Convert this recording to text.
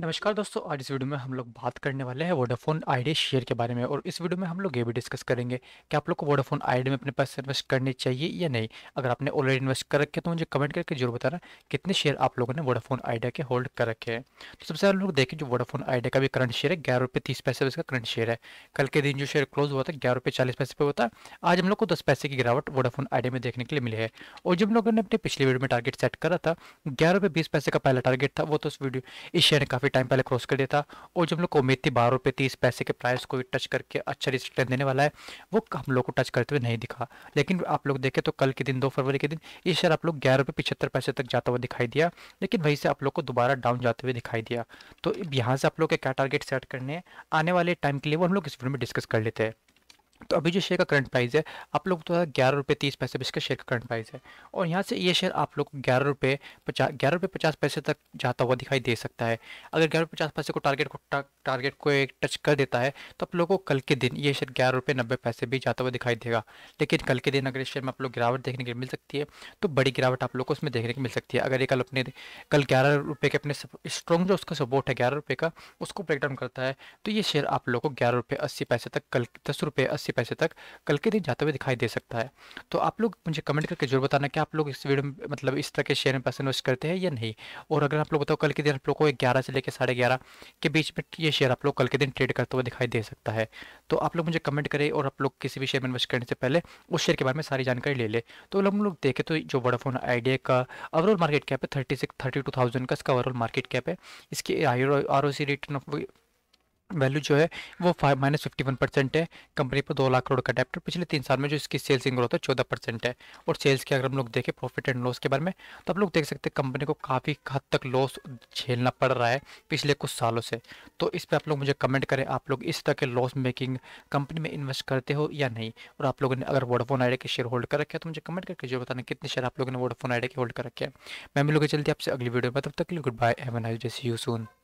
नमस्कार दोस्तों आज इस वीडियो में हम लोग बात करने वाले हैं वोडाफोन आइडिया शेयर के बारे में और इस वीडियो में हम लोग ये भी डिस्कस करेंगे कि आप लोग को वोडाफोन आइडिया में अपने पैसे इन्वेस्ट करने चाहिए या नहीं अगर आपने ऑलरेडी इन्वेस्ट कर रखे तो मुझे कमेंट करके जरूर बताना कितने शेयर आप लोगों ने वोडाफोन आइडिया के होल्ड कर रखे हैं तो सबसे हम लोग देखें जो वोडाफोन आइडिया का भी करंट शेयर है ग्यारह रुपये तीस पैसे इसका करंट शेयर है कल के दिन जो शेयर क्लोज हुआ था ग्यारह रुपये चालीस पैसे पर होता आज हम लोग को दस पैसे की गिरावट वोडाफोन आइडिया में देखने के लिए मिली है और जब लोगों ने अपने पिछले वीडियो में टारगेट सेट करा था ग्यारह रुपये बीस पैसे का पहला टारगेट था वो तो उस वीडियो इस शेयर ने काफ़ी काफ़ी टाइम पहले क्रॉस कर दिया था और जो हम लोग को उम्मीद थी बारह रुपये तीस पैसे के प्राइस को टच करके अच्छा रिस्टेंस देने वाला है वो हम लोग को टच करते हुए नहीं दिखा लेकिन आप लोग देखें तो कल के दिन दो फरवरी के दिन ये शेयर आप लोग ग्यारह रुपये पिछहत्तर पैसे तक जाता हुआ दिखाई दिया लेकिन वहीं से आप लोग को दोबारा डाउन जाते हुए दिखाई दिया तो यहाँ से आप लोग के क्या टारगेट सेट करने आने वाले टाइम के लिए वो हम लोग इस वीडियो में डिस्कस कर लेते हैं तो अभी जो शेयर का करंट प्राइस है आप लोग तो ग्यारह रुपये तीस पैसे इसका शेयर का करंट प्राइस है और यहाँ से ये शेयर आप लोग ग्यारह रुपये पचास ग्यारह रुपये पचास पैसे तक जाता हुआ दिखाई दे सकता है अगर ग्यारह रुपये पचास पैसे को टारगेट को टारगेट को एक टच कर देता है तो आप लोगों को कल के दिन ये शेयर ग्यारह रुपये नब्बे पैसे भी जाता हुआ दिखाई देगा लेकिन कल के दिन अगर इस शेयर में आप लोग गिरावट देखने के लिए मिल सकती है तो बड़ी गिरावट आप लोग को उसमें देखने को मिल सकती है अगर ये कल अपने कल ग्यारह रुपये के अपने स्ट्रॉन्ग जो उसका सपोर्ट है ग्यारह रुपये का उसको ब्रेकडाउन करता है तो ये शेयर आप लोग को ग्यारह रुपये अस्सी पैसे तक कल दस रुपये अस्सी से पैसे तक कल के दिन जाते हुए दिखाई दे सकता है तो आप लोग मुझे कमेंट करके जरूर बताना कि आप लोग इस वीडियो में मतलब इस तरह के शेयर में पैसे इन्वेस्ट करते हैं या नहीं और अगर आप लोग बताओ कल के दिन आप लोग को ग्यारह से लेकर साढ़े ग्यारह के बीच में ये शेयर आप लोग कल के दिन ट्रेड करते हुए दिखाई दे सकता है तो आप लोग मुझे कमेंट करें और आप लोग किसी भी शेयर में इन्वेस्ट करने से पहले उस शेयर के बारे में सारी जानकारी ले ले तो हम लोग देखें तो जो वोडाफोन आइडिया का ओवरऑल मार्केट कैप है thirty six thirty two thousand का इसका ओवरऑल मार्केट कैप है इसकी R O C return of value जो है वो five minus fifty one percent है कंपनी पर दो लाख करोड़ का डेप्ट पिछले तीन साल में जो इसकी सेल्स इन ग्रोथ है चौदह परसेंट है और सेल्स की अगर हम लोग देखें प्रॉफिट एंड लॉस के बारे में तो आप लोग देख सकते हैं कंपनी को काफ़ी हद तक लॉस झेलना पड़ रहा है पिछले कुछ सालों से तो इस पर आप लोग मुझे कमेंट करें आप लोग इस तरह के लॉस मेकिंग कंपनी में इन्वेस्ट करते हो या नहीं और आप लोगों ने अगर वोडाफोन आइडिया के शेयर होल्ड कर रखे तो मुझे कमेंट करके जो बताना कितने शेयर आप लोगों ने वोडाफोन आइडिया के होल्ड कर रखे हैं मैं मिलूंगा जल्दी आपसे अगली वीडियो में तब तक good bye M N I जैसे यू सून